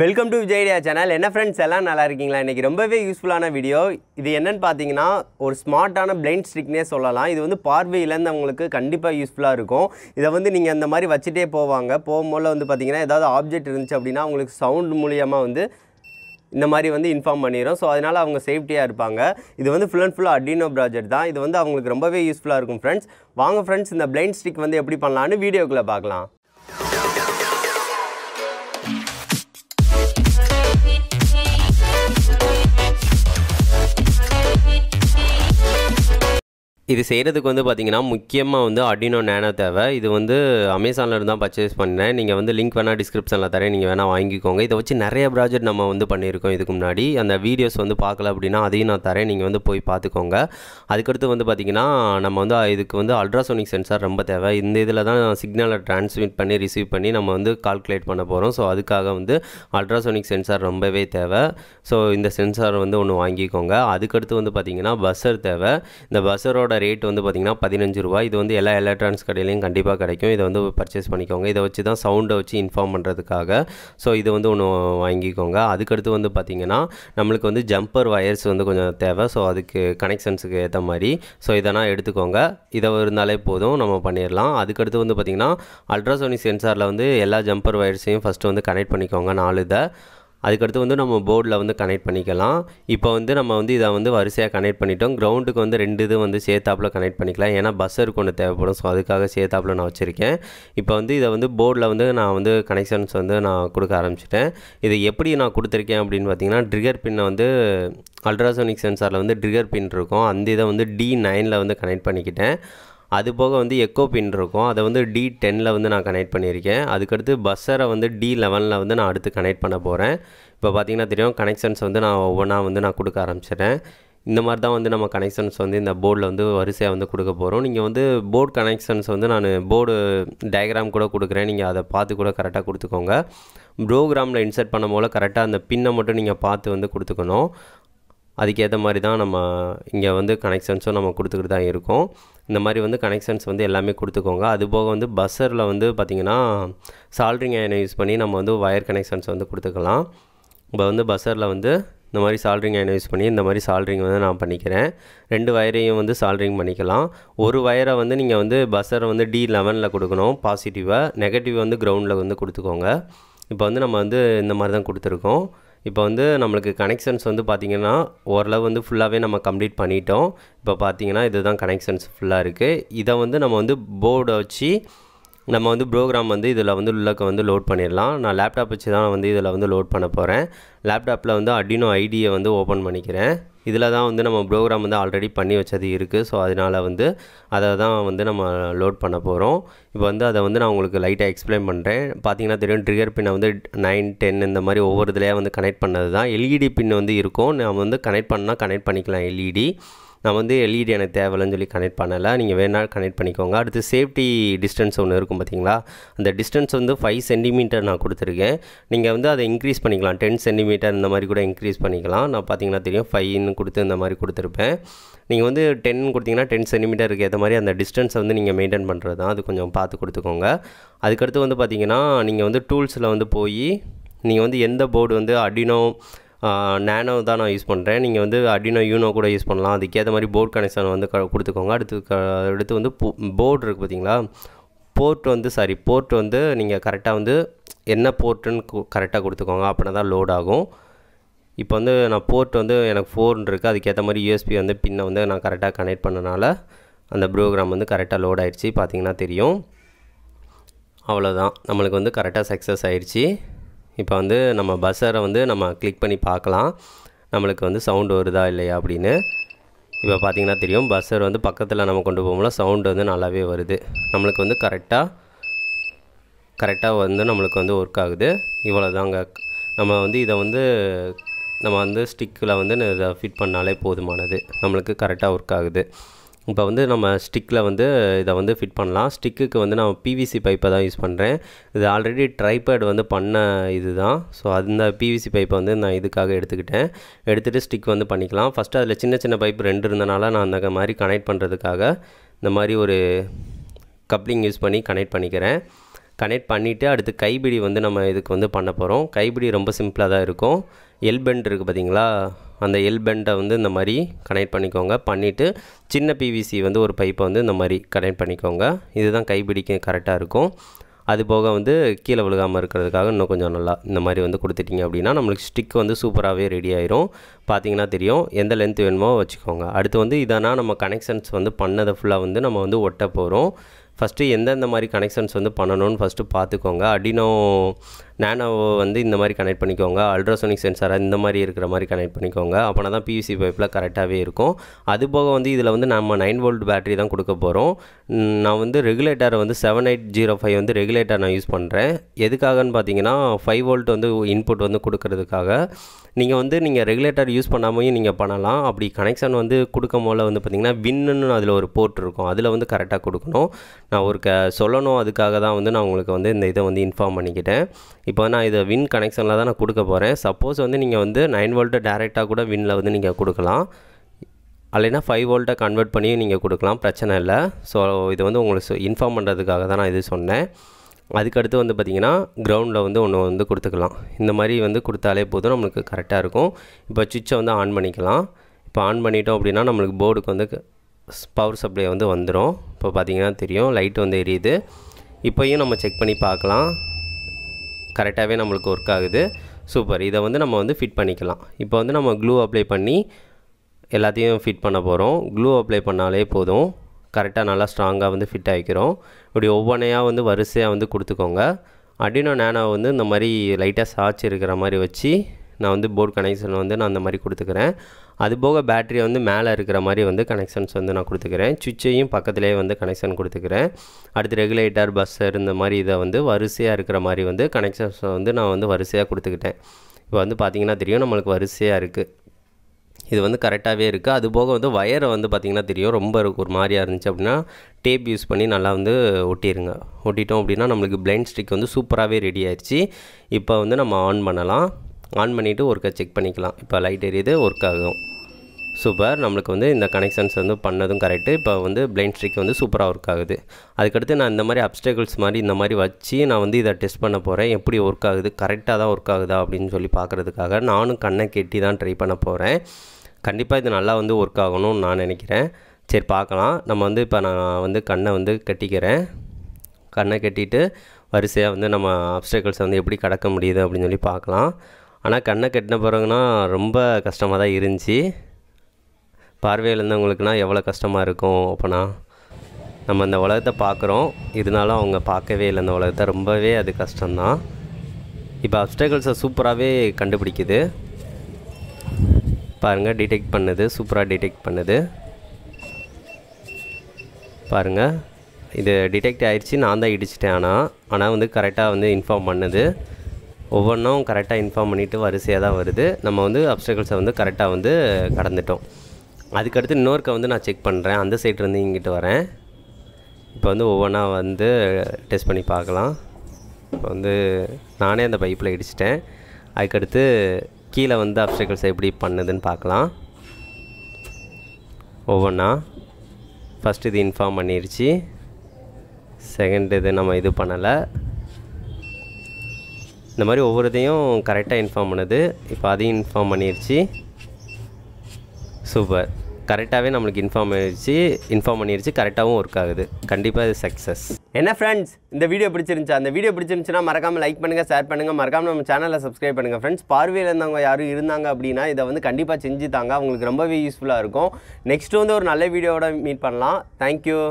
welcome to விஜயடியா channel என்ன friends எல்லாம் நல்லா இருக்கீங்களா இன்றைக்கி ரொம்பவே யூஸ்ஃபுல்லான வீடியோ இது என்னென்னு பார்த்தீங்கன்னா ஒரு ஸ்மார்ட்டான பிளைண்ட் ஸ்டிக்னே சொல்லலாம் இது வந்து பார்வையிலேருந்து அவங்களுக்கு கண்டிப்பாக யூஸ்ஃபுல்லாக இருக்கும் இதை வந்து நீங்கள் அந்த மாதிரி வச்சுட்டே போவாங்க போகும்போது வந்து பார்த்திங்கன்னா ஏதாவது ஆப்ஜெக்ட் இருந்துச்சு அப்படின்னா அவங்களுக்கு சவுண்ட் மூலியமாக வந்து இந்த மாதிரி வந்து இன்ஃபார்ம் பண்ணிடும் ஸோ அதனால் அவங்க சேஃப்டியாக இருப்பாங்க இது வந்து ஃபுல் அண்ட் ஃபுல்லாக அடினோ ப்ராஜெக்ட் தான் இது வந்து அவங்களுக்கு ரொம்பவே யூஸ்ஃபுல்லாக இருக்கும் ஃப்ரெண்ட்ஸ் வாங்க ஃப்ரெண்ட்ஸ் இந்த பிளைண்ட் ஸ்டிக் வந்து எப்படி பண்ணலான்னு வீடியோக்குள்ளே பார்க்கலாம் இது செய்கிறதுக்கு வந்து பார்த்திங்கன்னா முக்கியமாக வந்து அடினோ நேனோ தேவை இது வந்து அமேசானில் இருந்தால் பர்ச்சேஸ் பண்ணேன் நீங்கள் வந்து லிங்க் வேணால் டிஸ்கிரிப்ஷனில் தரேன் நீங்கள் வேணால் வாங்கிக்கோங்க இதை வச்சு நிறைய ப்ராஜெக்ட் நம்ம வந்து பண்ணியிருக்கோம் இதுக்கு முன்னாடி அந்த வீடியோஸ் வந்து பார்க்கல அப்படின்னா அதையும் நான் தரேன் நீங்கள் வந்து போய் பார்த்துக்கோங்க அதுக்கடுத்து வந்து பார்த்திங்கன்னா நம்ம வந்து இதுக்கு வந்து அல்ட்ராசோனிக் சென்சார் ரொம்ப தேவை இந்த இதில் தான் சிக்னலை ட்ரான்ஸ்மிட் பண்ணி ரிசீவ் பண்ணி நம்ம வந்து கால்குலேட் பண்ண போகிறோம் ஸோ அதுக்காக வந்து அல்ட்ராசோனிக் சென்சார் ரொம்பவே தேவை ஸோ இந்த சென்சார் வந்து ஒன்று வாங்கிக்கோங்க அதுக்கடுத்து வந்து பார்த்திங்கன்னா பஸ்ஸர் தேவை இந்த பஸ்ஸரோட இதோட ரேட் வந்து பார்த்திங்கன்னா பதினஞ்சு ரூபா இது வந்து எல்லா எலக்ட்ரானிக்ஸ் கடையிலையும் கண்டிப்பாக கிடைக்கும் இதை வந்து பர்ச்சேஸ் பண்ணிக்கோங்க இதை வச்சு தான் சவுண்டை வச்சு இன்ஃபார்ம் பண்ணுறதுக்காக ஸோ இது வந்து ஒன்று வாங்கிக்கோங்க அதுக்கடுத்து வந்து பார்த்திங்கன்னா நம்மளுக்கு வந்து ஜம்பர் வயர்ஸ் வந்து கொஞ்சம் தேவை ஸோ அதுக்கு கனெக்ஷன்ஸுக்கு ஏற்ற மாதிரி ஸோ இதெல்லாம் எடுத்துக்கோங்க இதை இருந்தாலே போதும் நம்ம பண்ணிடலாம் அதுக்கடுத்து வந்து பார்த்திங்கன்னா அல்ட்ராசோனிக் சென்சாரில் வந்து எல்லா ஜம்பர் வயர்ஸையும் ஃபஸ்ட்டு வந்து கனெக்ட் பண்ணிக்கோங்க நாலு இதை அதுக்கடுத்து வந்து நம்ம போர்டில் வந்து கனெக்ட் பண்ணிக்கலாம் இப்போ வந்து நம்ம வந்து இதை வந்து வரிசையாக கனெக்ட் பண்ணிட்டோம் கிரவுண்டுக்கு வந்து ரெண்டு இது வந்து சேர்த்தாப்பில் கனெக்ட் பண்ணிக்கலாம் ஏன்னா பஸ்ஸருக்கு ஒன்று தேவைப்படும் ஸோ அதுக்காக சேர்த்தாப்பில் நான் வச்சுருக்கேன் இப்போ வந்து இதை வந்து போர்டில் வந்து நான் வந்து கனெக்ஷன்ஸ் வந்து நான் கொடுக்க ஆரம்பிச்சிட்டேன் இதை எப்படி நான் கொடுத்துருக்கேன் அப்படின்னு பார்த்தீங்கன்னா ட்ரிகர் பின்னை வந்து அல்ட்ராசோனிக் சென்சாரில் வந்து ட்ரிகர் பின் இருக்கும் அந்த இதை வந்து டி நைனில் வந்து கனெக்ட் பண்ணிக்கிட்டேன் அது போக வந்து எக்கோ பின் இருக்கும் அதை வந்து டி டெனில் வந்து நான் கனெக்ட் பண்ணியிருக்கேன் அதுக்கடுத்து பஸ்ஸரை வந்து டி லெவனில் வந்து நான் அடுத்து கனெக்ட் பண்ண போகிறேன் இப்போ பார்த்தீங்கன்னா தெரியும் கனெக்ஷன்ஸ் வந்து நான் ஒவ்வொன்றா வந்து நான் கொடுக்க ஆரம்பிச்சிட்டேன் இந்த மாதிரி தான் வந்து நம்ம கனெக்ஷன்ஸ் வந்து இந்த போர்டில் வந்து வரிசையாக வந்து கொடுக்க போகிறோம் நீங்கள் வந்து போர்டு கனெக்ஷன்ஸ் வந்து நான் போர்டு டயக்ராம் கூட கொடுக்குறேன் நீங்கள் அதை பார்த்து கூட கரெக்டாக கொடுத்துக்கோங்க ப்ரோக்ராமில் இன்சர்ட் பண்ணும் போல் கரெக்டாக அந்த பின்னை மட்டும் நீங்கள் பார்த்து வந்து கொடுத்துக்கணும் அதுக்கேற்ற மாதிரி தான் நம்ம இங்கே வந்து கனெக்ஷன்ஸும் நம்ம கொடுத்துக்கிட்டு தான் இருக்கோம் இந்த மாதிரி வந்து கனெக்ஷன்ஸ் வந்து எல்லாமே கொடுத்துக்கோங்க அது போக வந்து பஸ்ஸரில் வந்து பார்த்திங்கன்னா சால்ட்ரிங் அயனை யூஸ் பண்ணி நம்ம வந்து ஒயர் கனெக்ஷன்ஸ் வந்து கொடுத்துக்கலாம் இப்போ வந்து பஸ்ஸரில் வந்து இந்த மாதிரி சால்ட்ரிங் அயனை யூஸ் பண்ணி இந்த மாதிரி சால்ட்ரிங் வந்து நான் பண்ணிக்கிறேன் ரெண்டு வயரையும் வந்து சால்ட்ரிங் பண்ணிக்கலாம் ஒரு வயரை வந்து நீங்கள் வந்து பஸ்ஸரை வந்து டி லெவனில் கொடுக்கணும் பாசிட்டிவாக நெகட்டிவ் வந்து கிரவுண்டில் வந்து கொடுத்துக்கோங்க இப்போ வந்து நம்ம வந்து இந்த மாதிரி தான் கொடுத்துருக்கோம் இப்போ வந்து நம்மளுக்கு கனெக்ஷன்ஸ் வந்து பார்த்திங்கன்னா ஓரளவு வந்து ஃபுல்லாகவே நம்ம கம்ப்ளீட் பண்ணிட்டோம் இப்போ பார்த்திங்கன்னா இதுதான் கனெக்ஷன்ஸ் ஃபுல்லாக இருக்குது இதை வந்து நம்ம வந்து போர்டை வச்சு நம்ம வந்து ப்ரோக்ராம் வந்து இதில் வந்து உள்ளக்க வந்து லோட் பண்ணிடலாம் நான் லேப்டாப் வச்சு தான் வந்து இதில் வந்து லோட் பண்ண போகிறேன் லேப்டாப்பில் வந்து அடினோ ஐடியை வந்து ஓப்பன் பண்ணிக்கிறேன் இதில் தான் வந்து நம்ம ப்ரோக்ராம் வந்து ஆல்ரெடி பண்ணி வச்சது இருக்குது ஸோ அதனால் வந்து அதை தான் வந்து நம்ம லோட் பண்ண போகிறோம் இப்போ வந்து அதை வந்து நான் உங்களுக்கு லைட்டாக எக்ஸ்பிளைன் பண்ணுறேன் பார்த்தீங்கன்னா தெரியும் ட்ரிகர் பின்னை வந்து நைன் டென் இந்த மாதிரி ஒவ்வொரு இதுலேயே வந்து கனெக்ட் பண்ணது தான் எல்இடி பின் e வந்து இருக்கும் நம்ம வந்து கனெக்ட் பண்ணால் கனெக்ட் பண்ணிக்கலாம் எல்இடி நான் வந்து எல்இடி e எனக்கு தேவையில்லைன்னு சொல்லி கனெக்ட் பண்ணலை நீங்கள் வேணால் கனெக்ட் பண்ணிக்கோங்க அடுத்து சேஃப்டி டிஸ்டன்ஸ் ஒன்று இருக்கும் பார்த்தீங்களா அந்த டிஸ்டன்ஸ் வந்து ஃபைவ் சென்டிமீட்டர் நான் கொடுத்துருக்கேன் நீங்கள் வந்து அதை இன்க்ரீஸ் பண்ணிக்கலாம் டென் சென்டிமீட்டர் இந்த மாதிரி கூட இன்க்ரீஸ் பண்ணிக்கலாம் நான் பார்த்தீங்கன்னா தெரியும் ஃபைவ்னு கொடுத்து இந்த மாதிரி கொடுத்துருப்பேன் நீங்கள் வந்து டென் கொடுத்தீங்கன்னா டென் சென்டிமீட்டருக்கு ஏற்ற மாதிரி அந்த டிஸ்டன்ஸை வந்து நீங்கள் மெயின்டைன் பண்ணுறது தான் அது கொஞ்சம் பார்த்து கொடுத்துக்கோங்க அதுக்கடுத்து வந்து பார்த்தீங்கன்னா நீங்கள் வந்து டூல்ஸில் வந்து போய் நீங்கள் வந்து எந்த போர்டு வந்து அடினோ நேனோ தான் நான் யூஸ் பண்ணுறேன் நீங்கள் வந்து அடினோ யூனோ கூட யூஸ் பண்ணலாம் அதுக்கேற்ற மாதிரி போர்ட் கனெக்ஷன் வந்து க கொடுத்துக்கோங்க அடுத்து க அடுத்து வந்து போர்டு இருக்குது பார்த்தீங்களா போர்ட் வந்து சாரி போர்ட் வந்து நீங்கள் கரெக்டாக வந்து என்ன போர்ட்டுன்னு கரெக்டாக கொடுத்துக்கோங்க அப்படின் தான் லோட் ஆகும் இப்போ வந்து நான் போர்ட் வந்து எனக்கு ஃபோர்ன் இருக்குது அதுக்கேற்ற மாதிரி யூஎஸ்பி வந்து பின்னை வந்து நான் கரெக்டாக கனெக்ட் பண்ணனால அந்த ப்ரோக்ராம் வந்து கரெக்டாக லோட் ஆகிடுச்சி பார்த்தீங்கன்னா தெரியும் அவ்வளோதான் நம்மளுக்கு வந்து கரெக்டாக சக்ஸஸ் ஆகிடுச்சி இப்போ வந்து நம்ம பஸ்ஸரை வந்து நம்ம கிளிக் பண்ணி பார்க்கலாம் நம்மளுக்கு வந்து சவுண்டு வருதா இல்லையா அப்படின்னு இப்போ பார்த்திங்கன்னா தெரியும் பஸ்ஸர் வந்து பக்கத்தில் நம்ம கொண்டு போகும்போது சவுண்டு வந்து நல்லாவே வருது நம்மளுக்கு வந்து கரெக்டாக கரெக்டாக வந்து நம்மளுக்கு வந்து ஒர்க் ஆகுது இவ்வளோ தாங்க நம்ம வந்து இதை வந்து நம்ம வந்து ஸ்டிக்கில் வந்து இதை ஃபிட் பண்ணாலே போதுமானது நம்மளுக்கு கரெக்டாக ஒர்க் ஆகுது இப்போ வந்து நம்ம ஸ்டிக்கில் வந்து இதை வந்து ஃபிட் பண்ணலாம் ஸ்டிக்குக்கு வந்து நான் பிவிசி பைப்பை தான் யூஸ் பண்ணுறேன் இது ஆல்ரெடி ட்ரைபேட் வந்து பண்ண இது தான் ஸோ அந்த பிவிசி பைப்பை வந்து நான் இதுக்காக எடுத்துக்கிட்டேன் எடுத்துகிட்டு ஸ்டிக் வந்து பண்ணிக்கலாம் ஃபஸ்ட்டு அதில் சின்ன சின்ன பைப் ரெண்டு இருந்தனால நான் அந்த மாதிரி கனெக்ட் பண்ணுறதுக்காக இந்த மாதிரி ஒரு கப்ளிங் யூஸ் பண்ணி கனெக்ட் பண்ணிக்கிறேன் கனெக்ட் பண்ணிவிட்டு அடுத்து கைபிடி வந்து நம்ம இதுக்கு வந்து பண்ண போகிறோம் கைபிடி ரொம்ப சிம்பிளாக தான் இருக்கும் எல்பெண்ட் இருக்குது பார்த்திங்களா அந்த எல் பெண்டை வந்து இந்த மாதிரி கனெக்ட் பண்ணிக்கோங்க பண்ணிவிட்டு சின்ன பிவிசி வந்து ஒரு பைப்பை வந்து இந்த மாதிரி கனெக்ட் பண்ணிக்கோங்க இதுதான் கைப்பிடிக்க கரெக்டாக இருக்கும் அது போக வந்து கீழே விழுகாமல் இருக்கிறதுக்காக இன்னும் கொஞ்சம் நல்லா இந்த மாதிரி வந்து கொடுத்துட்டிங்க அப்படின்னா நம்மளுக்கு ஸ்டிக் வந்து சூப்பராகவே ரெடி ஆயிரும் பார்த்தீங்கன்னா தெரியும் எந்த லென்த் வேணுமோ வச்சுக்கோங்க அடுத்து வந்து இதனால் நம்ம கனெக்ஷன்ஸ் வந்து பண்ணதை ஃபுல்லாக வந்து நம்ம வந்து ஒட்ட போகிறோம் ஃபஸ்ட்டு எந்தெந்த மாதிரி கனெக்ஷன்ஸ் வந்து பண்ணணும்னு ஃபஸ்ட்டு பார்த்துக்கோங்க அடினோ நேனோவை வந்து இந்த மாதிரி கனெக்ட் பண்ணிக்கோங்க அல்ட்ராசோனிக் சென்சாராக இந்த மாதிரி இருக்கிற மாதிரி கனெக்ட் பண்ணிக்கோங்க அப்போனா தான் பிவிசி பைப்பில் கரெக்டாகவே இருக்கும் அது போக வந்து இதில் வந்து நம்ம நைன் வோல்ட் பேட்டரி தான் கொடுக்க போகிறோம் நான் வந்து ரெகுலேட்டரை வந்து செவன் எயிட் ஜீரோ ஃபைவ் வந்து ரெகுலேட்டர் நான் யூஸ் பண்ணுறேன் எதுக்காகன்னு பார்த்தீங்கன்னா ஃபைவ் வோல்ட் வந்து இன்புட் வந்து கொடுக்கறதுக்காக நீங்கள் வந்து நீங்கள் ரெகுலேட்டர் யூஸ் பண்ணாமையும் நீங்கள் பண்ணலாம் அப்படி கனெக்ஷன் வந்து கொடுக்கும் போல் வந்து பார்த்திங்கன்னா வின்னுன்னு அதில் ஒரு போர்ட் இருக்கும் அதில் வந்து கரெக்டாக கொடுக்கணும் நான் ஒரு க சொல்லணும் அதுக்காக தான் வந்து நான் உங்களுக்கு வந்து இந்த இதை வந்து இன்ஃபார்ம் பண்ணிக்கிட்டேன் இப்போ நான் இதை வின் கனெக்ஷனில் தான் நான் கொடுக்க போகிறேன் சப்போஸ் வந்து நீங்கள் வந்து நைன் வோல்ட்டை டேரெக்டாக கூட வின்னில் வந்து நீங்கள் கொடுக்கலாம் அல்லைனா ஃபைவ் வோல்ட்டை கன்வெர்ட் பண்ணியும் நீங்கள் கொடுக்கலாம் பிரச்சனை இல்லை ஸோ இது வந்து உங்களுக்கு இன்ஃபார்ம் பண்ணுறதுக்காக தான் நான் இது சொன்னேன் அதுக்கடுத்து வந்து பார்த்திங்கன்னா கிரவுண்டில் வந்து ஒன்று வந்து கொடுத்துக்கலாம் இந்த மாதிரி வந்து கொடுத்தாலே போதும் நம்மளுக்கு கரெக்டாக இருக்கும் இப்போ சுவிட்சை வந்து ஆன் பண்ணிக்கலாம் இப்போ ஆன் பண்ணிட்டோம் அப்படின்னா நம்மளுக்கு போர்டுக்கு வந்து பவர் சப்ளை வந்து வந்துடும் இப்போ பார்த்திங்கன்னா தெரியும் லைட் வந்து எரியுது இப்போயும் நம்ம செக் பண்ணி பார்க்கலாம் கரெக்டாகவே நம்மளுக்கு ஒர்க் ஆகுது சூப்பர் இதை வந்து நம்ம வந்து ஃபிட் பண்ணிக்கலாம் இப்போ வந்து நம்ம க்ளூ அப்ளை பண்ணி எல்லாத்தையும் ஃபிட் பண்ண போகிறோம் க்ளூ அப்ளை பண்ணாலே போதும் கரெக்டாக நல்லா ஸ்ட்ராங்காக வந்து ஃபிட் ஆகிக்கிறோம் இப்படி ஒவ்வொன்றையாக வந்து வரிசையாக வந்து கொடுத்துக்கோங்க அடினோ நேனோ வந்து இந்த மாதிரி லைட்டாக சாய்ச்சி இருக்கிற மாதிரி வச்சு நான் வந்து போர்ட் கனெக்ஷன் வந்து நான் அந்த மாதிரி கொடுத்துக்கிறேன் அதுபோக பேட்டரி வந்து மேலே இருக்கிற மாதிரி வந்து கனெக்ஷன்ஸ் வந்து நான் கொடுத்துக்கிறேன் சுவிட்சையும் பக்கத்துலேயே வந்து கனெக்ஷன் கொடுத்துக்கிறேன் அடுத்து ரெகுலேட்டர் பஸ்ஸர் இந்த மாதிரி இதை வந்து வரிசையாக இருக்கிற மாதிரி வந்து கனெக்ஷன்ஸை வந்து நான் வந்து வரிசையாக கொடுத்துக்கிட்டேன் இப்போ வந்து பார்த்திங்கன்னா தெரியும் நம்மளுக்கு வரிசையாக இருக்குது இது வந்து கரெக்டாகவே இருக்குது அது போக வந்து ஒயரை வந்து பார்த்திங்கன்னா தெரியும் ரொம்ப ஒரு மாதிரியாக இருந்துச்சு அப்படின்னா டேப் யூஸ் பண்ணி நல்லா வந்து ஒட்டிடுங்க ஒட்டிட்டோம் அப்படின்னா நம்மளுக்கு பிளைண்ட் ஸ்டிக் வந்து சூப்பராகவே ரெடி ஆயிடுச்சு இப்போ வந்து நம்ம ஆன் பண்ணலாம் ஆன் பண்ணிவிட்டு ஒர்க்கை செக் பண்ணிக்கலாம் இப்போ லைட் எரியுது ஒர்க் ஆகும் சூப்பர் நம்மளுக்கு வந்து இந்த கனெக்ஷன்ஸ் வந்து பண்ணதும் கரெக்டு இப்போ வந்து பிளைண்ட் ஸ்ட்ரிக் வந்து சூப்பராக ஒர்க் ஆகுது அதுக்கடுத்து நான் இந்த மாதிரி அப்டேக்கிள்ஸ் மாதிரி இந்த மாதிரி வச்சு நான் வந்து இதை டெஸ்ட் பண்ண போகிறேன் எப்படி ஒர்க் ஆகுது கரெக்டாக தான் ஒர்க் ஆகுதா அப்படின்னு சொல்லி பார்க்குறதுக்காக நானும் கண்ணை கெட்டி தான் ட்ரை பண்ண போகிறேன் கண்டிப்பாக இது நல்லா வந்து ஒர்க் ஆகணும்னு நான் நினைக்கிறேன் சரி பார்க்கலாம் நம்ம வந்து இப்போ நான் வந்து கண்ணை வந்து கட்டிக்கிறேன் கண்ணை கட்டிட்டு வரிசையாக வந்து நம்ம அப்டேக்கிள்ஸை வந்து எப்படி கடக்க முடியுது அப்படின்னு சொல்லி பார்க்கலாம் ஆனால் கண்ணை கட்டின பிறகுனா ரொம்ப கஷ்டமாக தான் இருந்துச்சு பார்வையில் இருந்தவங்களுக்குனா எவ்வளோ கஷ்டமாக இருக்கும் அப்போனா நம்ம இந்த உலகத்தை பார்க்குறோம் இருந்தாலும் அவங்க பார்க்கவே இல்லை அந்த உலகத்தை ரொம்பவே அது கஷ்டம்தான் இப்போ அப்டக்கிள்ஸை சூப்பராகவே கண்டுபிடிக்குது பாருங்கள் டிடெக்ட் பண்ணுது சூப்பராக டிடெக்ட் பண்ணுது பாருங்கள் இது டிடெக்ட் ஆகிடுச்சி நான் தான் இடிச்சிட்டேன் ஆனால் ஆனால் வந்து கரெக்டாக வந்து இன்ஃபார்ம் பண்ணுது ஒவ்வொன்றும் கரெக்டாக இன்ஃபார்ம் பண்ணிவிட்டு வரிசையாக தான் வருது நம்ம வந்து அப்டக்கல்ஸை வந்து கரெக்டாக வந்து கடந்துட்டோம் அதுக்கடுத்து இன்னொருக்க வந்து நான் செக் பண்ணுறேன் அந்த சைட்லேருந்து இங்கிட்டு வரேன் இப்போ வந்து ஒவ்வொன்றா வந்து டெஸ்ட் பண்ணி பார்க்கலாம் இப்போ வந்து நானே அந்த பைப்பில் இடிச்சிட்டேன் அதுக்கடுத்து கீழே வந்து அப்டக்கல்ஸை எப்படி பண்ணுதுன்னு பார்க்கலாம் ஒவ்வொன்றா ஃபஸ்ட் இது இன்ஃபார்ம் பண்ணிடுச்சு செகண்ட் இது நம்ம இது பண்ணலை இந்த மாதிரி ஒவ்வொரு இதையும் கரெக்டாக இன்ஃபார்ம் பண்ணுது இப்போ அதையும் இன்ஃபார்ம் பண்ணிருச்சு சூப்பர் கரெக்டாகவே நம்மளுக்கு இன்ஃபார்ம் பண்ணிடுச்சு இன்ஃபார்ம் பண்ணிருச்சு கரெக்டாகவும் ஒர்க் ஆகுது கண்டிப்பாக இது சக்ஸஸ் என்ன ஃப்ரெண்ட்ஸ் இந்த வீடியோ பிடிச்சிருந்துச்சா அந்த வீடியோ பிடிச்சிருந்துச்சுன்னா மறக்காமல் லைக் பண்ணுங்கள் ஷேர் பண்ணுங்கள் மறக்காமல் நம்ம சேனலில் சப்ஸ்கிரைப் பண்ணுங்கள் ஃப்ரெண்ட்ஸ் பார்வையில் இருந்தவங்க யாரும் இருந்தாங்க அப்படின்னா இதை வந்து கண்டிப்பாக செஞ்சு தாங்க அவங்களுக்கு ரொம்பவே யூஸ்ஃபுல்லாக இருக்கும் நெக்ஸ்ட் வந்து ஒரு நல்ல வீடியோட மீட் பண்ணலாம் தேங்க்யூ